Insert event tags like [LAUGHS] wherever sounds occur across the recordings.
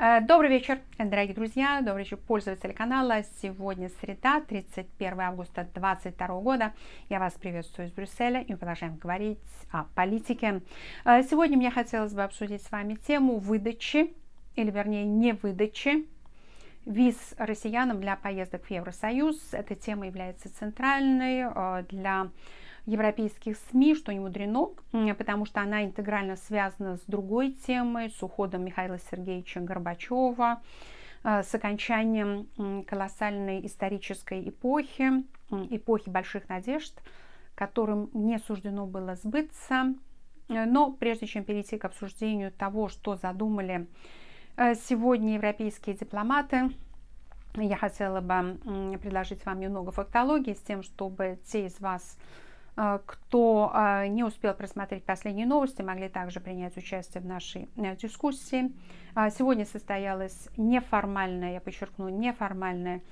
Э, добрый вечер, дорогие друзья, добрый вечер, пользователи канала. Сегодня среда, 31 августа 2022 года. Я вас приветствую из Брюсселя и мы продолжаем говорить о политике. Э, сегодня мне хотелось бы обсудить с вами тему выдачи, или вернее не выдачи, виз россиянам для поездок в Евросоюз. Эта тема является центральной э, для европейских СМИ, что не мудрено, потому что она интегрально связана с другой темой, с уходом Михаила Сергеевича Горбачева, э, с окончанием колоссальной исторической эпохи, эпохи больших надежд, которым не суждено было сбыться. Э, но прежде чем перейти к обсуждению того, что задумали э, сегодня европейские дипломаты, я хотела бы предложить вам немного фактологии с тем, чтобы те из вас, Э, кто э, не успел просмотреть последние новости, могли также принять участие в нашей э, дискуссии. А, сегодня состоялось неформальное, я подчеркну, неформальное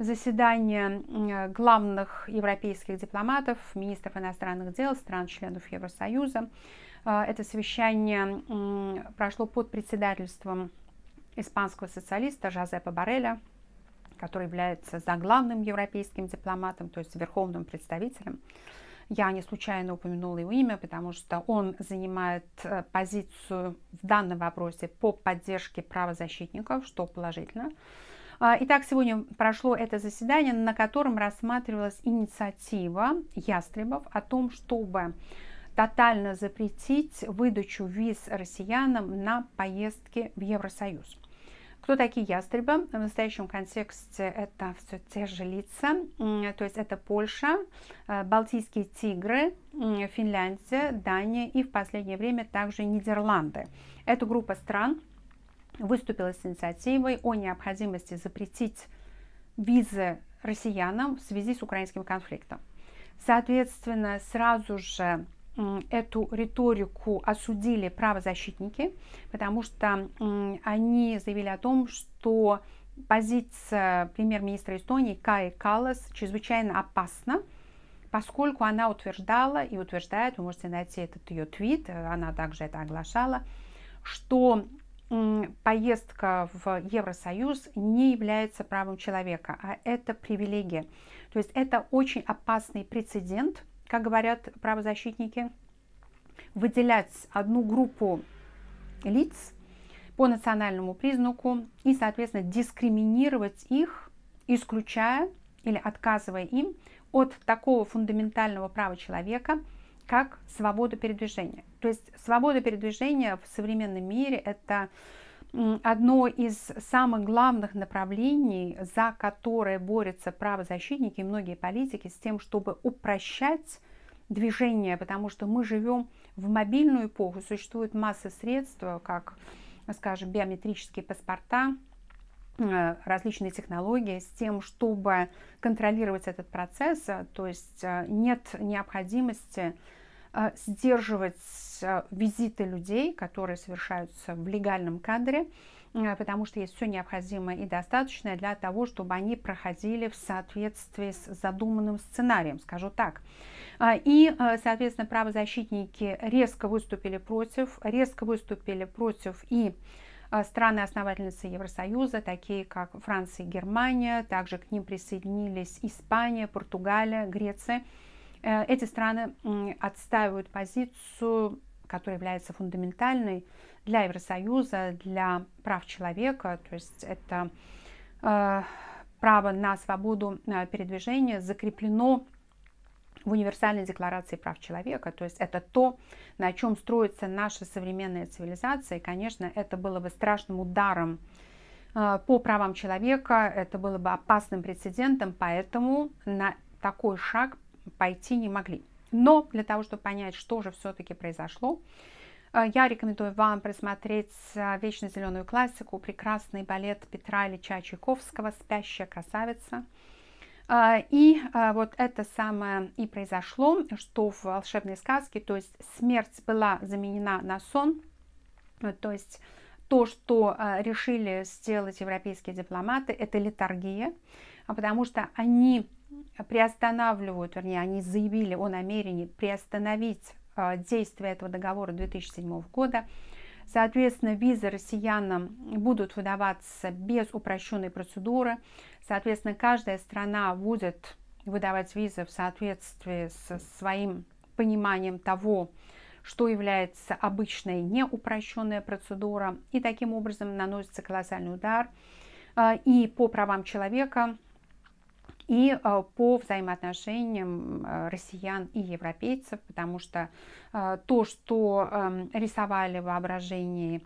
заседание главных европейских дипломатов, министров иностранных дел стран-членов Евросоюза. А, это совещание прошло под председательством испанского социалиста Жозепа Барреля, который является заглавным европейским дипломатом, то есть верховным представителем я не случайно упомянула его имя, потому что он занимает э, позицию в данном вопросе по поддержке правозащитников, что положительно. А, итак, сегодня прошло это заседание, на котором рассматривалась инициатива Ястребов о том, чтобы тотально запретить выдачу виз россиянам на поездки в Евросоюз. Кто такие ястребы? В настоящем контексте это все те же лица, то есть это Польша, э, Балтийские тигры, Финляндия, Дания и в последнее время также Нидерланды. Эта группа стран выступила с инициативой о необходимости запретить визы россиянам в связи с украинским конфликтом. Соответственно, сразу же эту риторику осудили правозащитники, потому что они заявили о том, что позиция премьер-министра Эстонии Каи Калас чрезвычайно опасна, поскольку она утверждала и утверждает, вы можете найти этот ее твит, она также это оглашала, что поездка в Евросоюз не является правом человека, а это привилегия. То есть это очень опасный прецедент – как говорят правозащитники, выделять одну группу лиц по национальному признаку и, соответственно, дискриминировать их, исключая или отказывая им от такого фундаментального права человека, как свобода передвижения. То есть свобода передвижения в современном мире – это одно из самых главных направлений, за которое борются правозащитники и многие политики, с тем, чтобы упрощать движение, потому что мы живем в мобильную эпоху, существует масса средств, как, скажем, биометрические паспорта, э, различные технологии с тем, чтобы контролировать этот процесс, то есть э, нет необходимости а, сдерживать а, визиты людей, которые совершаются в легальном кадре, а, потому что есть все необходимое и достаточное для того, чтобы они проходили в соответствии с задуманным сценарием, скажу так. И, соответственно, правозащитники резко выступили против, резко выступили против и страны-основательницы Евросоюза, такие как Франция и Германия, также к ним присоединились Испания, Португалия, Греция. Э, эти страны отстаивают позицию, которая является фундаментальной для Евросоюза, для прав человека, то есть это э, право на свободу э, передвижения закреплено в универсальной декларации прав человека. То есть это то, на чем строится наша современная цивилизация. И, конечно, это было бы страшным ударом по правам человека, это было бы опасным прецедентом, поэтому на такой шаг пойти не могли. Но для того, чтобы понять, что же все-таки произошло, э, я рекомендую вам просмотреть э, «Вечно зеленую классику», прекрасный балет Петра Ильича Чайковского «Спящая красавица». Э, и вот это самое и произошло, что в волшебной сказке, то есть смерть была заменена на сон, то есть то, что решили сделать европейские дипломаты, это литургия, а потому что они приостанавливают, вернее, они заявили о намерении приостановить а, действие этого договора 2007 года. Соответственно, визы россиянам будут выдаваться без упрощенной процедуры. Соответственно, каждая страна будет выдавать визы в соответствии со своим пониманием того, что является обычной неупрощенная процедура. И таким образом наносится колоссальный удар а, и по правам человека, и а, по взаимоотношениям россиян и европейцев, потому что а, то, что эм, рисовали воображение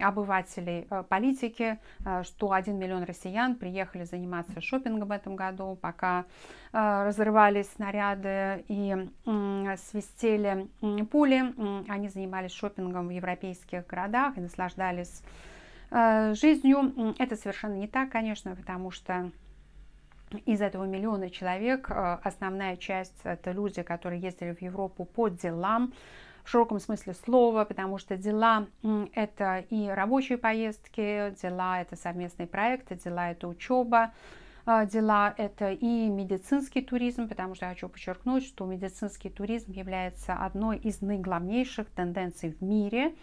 обывателей э, политики, э, что 1 миллион россиян приехали заниматься шопингом в этом году, пока э, разрывались снаряды и свистели пули, они занимались шопингом в европейских городах и наслаждались жизнью. Это совершенно не так, конечно, потому что из этого миллиона человек э, основная часть это люди, которые ездили в Европу по делам, в широком смысле слова, потому что дела – это и рабочие поездки, дела – это совместные проекты, дела – это учеба, э, дела – это и медицинский туризм, потому что я хочу подчеркнуть, что медицинский туризм является одной из наиглавнейших тенденций в мире,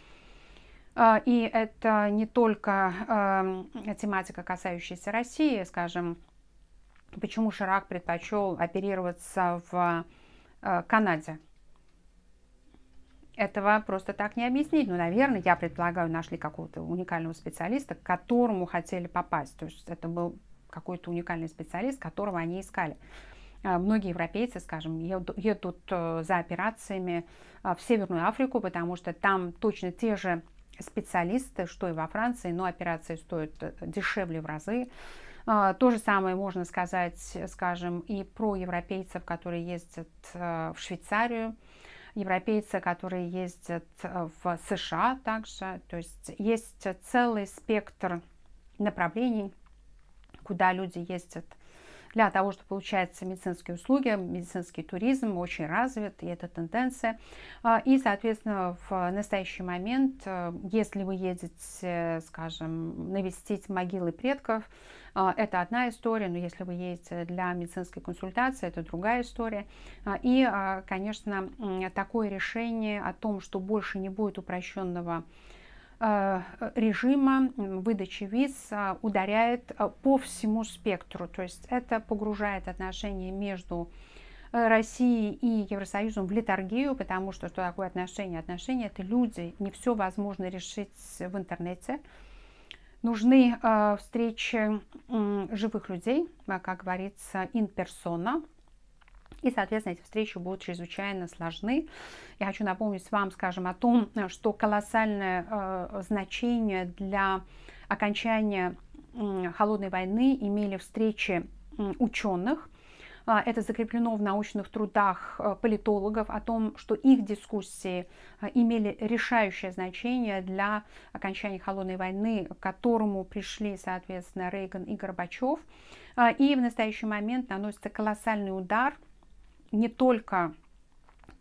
э, и это не только эм, тематика, касающаяся России, скажем, почему Ширак предпочел оперироваться в э, Канаде. Этого просто так не объяснить. Ну, наверное, я предполагаю, нашли какого-то уникального специалиста, к которому хотели попасть. То есть это был какой-то уникальный специалист, которого они искали. Э, многие европейцы, скажем, едут э, за операциями в Северную Африку, потому что там точно те же специалисты, что и во Франции, но операции стоят дешевле в разы. А, то же самое можно сказать, э, скажем, и про европейцев, которые ездят э, в Швейцарию, европейцы, которые ездят э, в США также. То есть есть целый спектр направлений, куда люди ездят – для того, чтобы получать медицинские услуги, медицинский туризм очень развит, и это тенденция. А, и, соответственно, в настоящий момент, э, если вы едете, скажем, навестить могилы предков, а, это одна история, но если вы едете для медицинской консультации, это другая история. А, и, конечно, такое решение о том, что больше не будет упрощенного Э, режима выдачи виз а, ударяет а, по всему спектру. То есть это погружает отношения между э, России и Евросоюзом в литургию, потому что что такое отношения? Отношения – это люди, не все возможно решить в интернете. Нужны э, встречи э, живых людей, а, как говорится, in persona, и, соответственно, эти встречи будут чрезвычайно сложны. Я хочу напомнить вам, скажем, о том, что колоссальное э, значение для окончания э, холодной войны имели встречи э, ученых, а, это закреплено в научных трудах э, политологов о том, что их дискуссии э, имели решающее значение для окончания холодной войны, к которому пришли, соответственно, Рейган и Горбачев. А, и в настоящий момент наносится колоссальный удар не только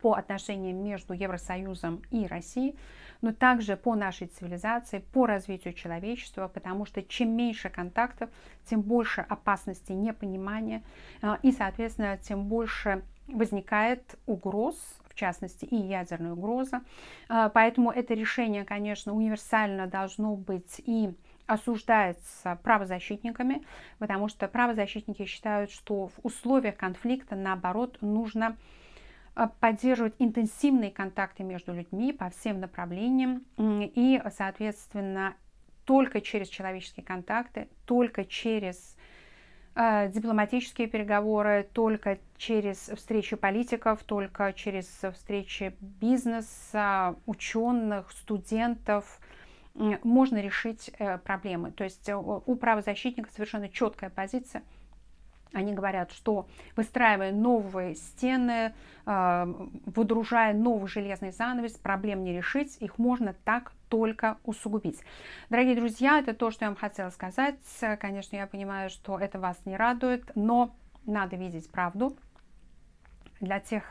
по отношениям между Евросоюзом и Россией, но также по нашей цивилизации, по развитию человечества, потому что чем меньше контактов, тем больше опасности непонимания а, и, соответственно, тем больше возникает угроз, в частности, и ядерная угроза. А, поэтому это решение, конечно, универсально должно быть и осуждается правозащитниками, потому что правозащитники считают, что в условиях конфликта, наоборот, нужно э, поддерживать интенсивные контакты между людьми по всем направлениям и, соответственно, только через человеческие контакты, только через э, дипломатические переговоры, только через встречи политиков, только через встречи бизнеса, ученых, студентов, можно решить э, проблемы. То есть э, у правозащитника совершенно четкая позиция. Они говорят, что выстраивая новые стены, а, выдружая новый железный занавес, проблем не решить, их можно так только усугубить. Дорогие друзья, это то, что я вам хотела сказать. Конечно, я понимаю, что это вас не радует, но надо видеть правду. Для тех,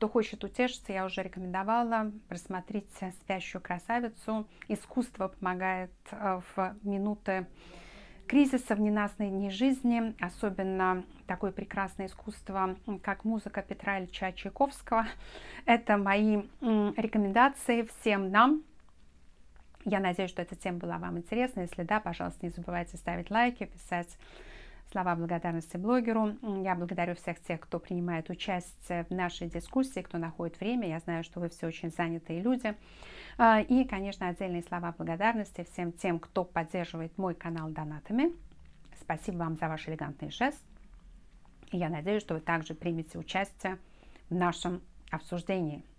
кто хочет утешиться, я уже рекомендовала. рассмотреть «Спящую красавицу». Искусство помогает э, в минуты кризиса, в ненастные дни жизни. Особенно такое прекрасное искусство, как музыка Петра Ильича Чайковского. [LAUGHS] Это мои рекомендации всем нам. Я надеюсь, что эта тема была вам интересна. Если да, пожалуйста, не забывайте ставить лайки, писать слова благодарности блогеру. Я благодарю всех тех, кто принимает участие в нашей дискуссии, кто находит время. Я знаю, что вы все очень занятые люди. А, и, конечно, отдельные слова благодарности всем тем, кто поддерживает мой канал донатами. Спасибо вам за ваш элегантный жест. И я надеюсь, что вы также примете участие в нашем обсуждении.